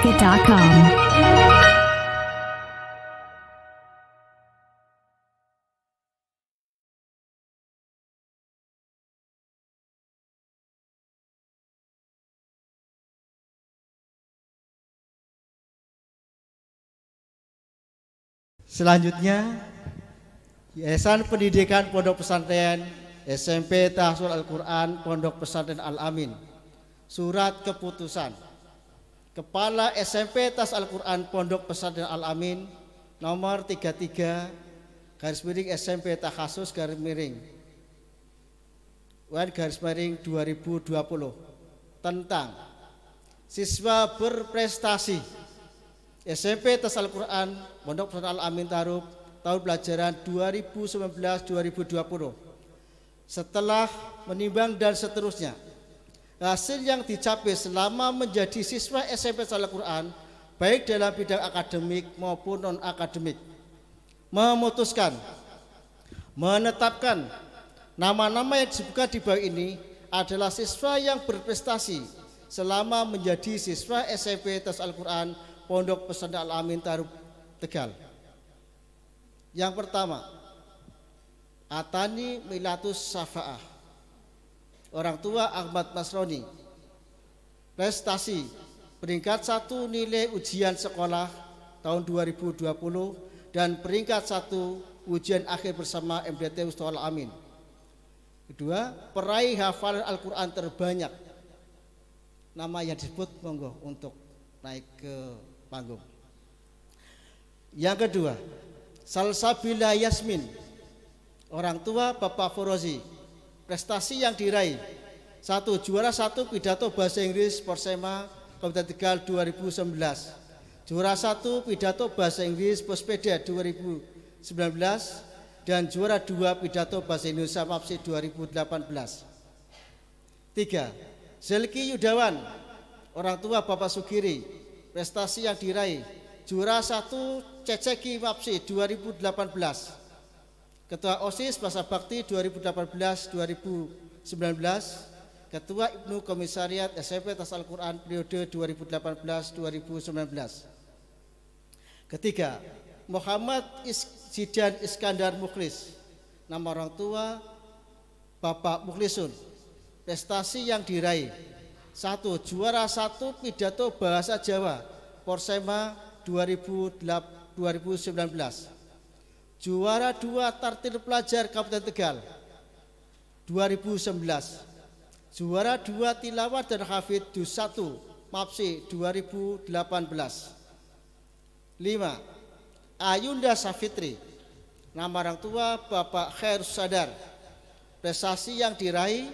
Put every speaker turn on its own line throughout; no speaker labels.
Rocket.com. Selanjutnya, Yayasan Pendidikan Pondok Pesantren SMP Tahsul Al-Quran Pondok Pesantren Al-Amin. Surat keputusan Kepala SMP Tas Al-Quran Pondok Pesantren Al-Amin nomor 33 garis miring SMP Takhasus garis miring Wan garis miring 2020 tentang siswa berprestasi SMP Tas Al-Quran Pondok Pesantren Al-Amin Tarub tahun pelajaran 2019-2020 setelah menimbang dan seterusnya hasil yang dicapai selama menjadi siswa SMP Salah Quran baik dalam bidang akademik maupun non akademik memutuskan menetapkan nama-nama yang disebutkan di bawah ini adalah siswa yang berprestasi selama menjadi siswa SMP Tas Al-Quran Pondok Pesantren Al-Amin Tarub Tegal. Yang pertama, Atani Milatus Safa'ah Orang tua Ahmad Masroni. Prestasi peringkat satu nilai ujian sekolah tahun 2020 dan peringkat satu ujian akhir bersama MDT Ustawal Amin. Kedua, peraih hafal Al-Quran terbanyak. Nama yang disebut monggo untuk naik ke panggung. Yang kedua, Salsabila Yasmin, orang tua Bapak Forozi, Prestasi yang diraih. Satu, juara satu pidato bahasa Inggris Persema Kabupaten Tegal 2019. Juara satu pidato bahasa Inggris Pospeda 2019 dan juara dua pidato bahasa Indonesia MAPSI 2018. Tiga, Zelki Yudawan, orang tua Bapak Sugiri, prestasi yang diraih. Juara satu Ceceki MAPSI 2018 Ketua OSIS masa Bakti 2018-2019, Ketua Ibnu Komisariat SMP e Tas Al-Quran periode 2018-2019. Ketiga, Muhammad Sidan Iskandar Mukhlis, nama orang tua Bapak Mukhlisun. Prestasi yang diraih, satu juara satu pidato bahasa Jawa Porsema 2019 Juara dua tartil pelajar Kabupaten Tegal 2019. Juara dua tilawat dan hafid dus 1 MAPSI 2018. 5. Ayunda Safitri Nama orang tua Bapak Khair Sadar Prestasi yang diraih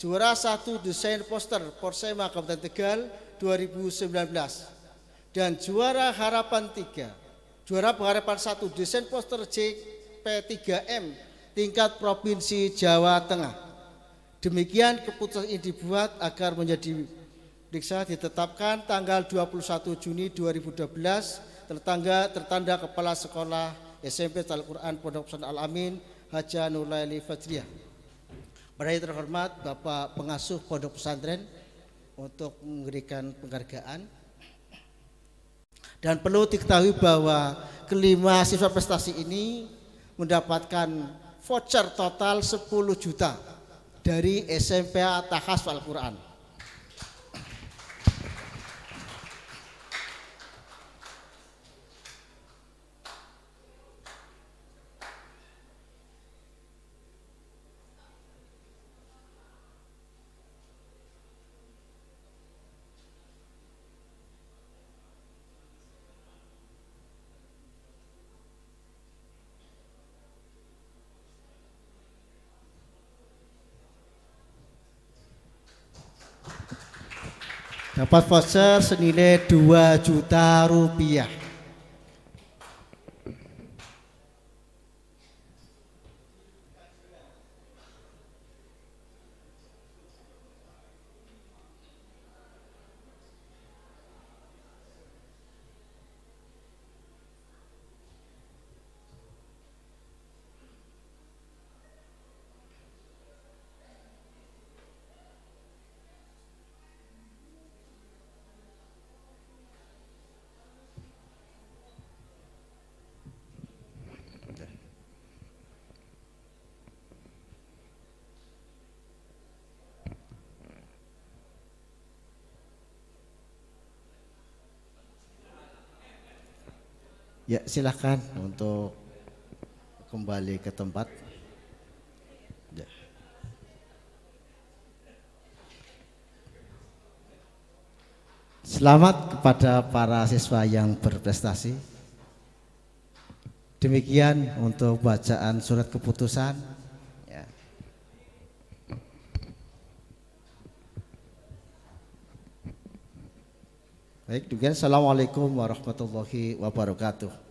Juara satu desain poster Porsema Kabupaten Tegal 2019 Dan juara harapan tiga Juara pengharapan satu desain poster JP3M tingkat Provinsi Jawa Tengah. Demikian keputusan ini dibuat agar menjadi periksa ditetapkan tanggal 21 Juni 2012 tertangga tertanda Kepala Sekolah SMP Al-Quran Pondok Pesantren Al-Amin Haja Nurlaili Fajriah. Para terhormat Bapak Pengasuh Pondok Pesantren untuk memberikan penghargaan dan perlu diketahui bahwa kelima siswa prestasi ini mendapatkan voucher total 10 juta dari SMP Tahas Al-Quran. Dapat voucher senilai 2 juta rupiah. Ya silahkan untuk kembali ke tempat. Ya. Selamat kepada para siswa yang berprestasi. Demikian untuk bacaan surat keputusan Baik, demikian. Assalamualaikum warahmatullahi wabarakatuh.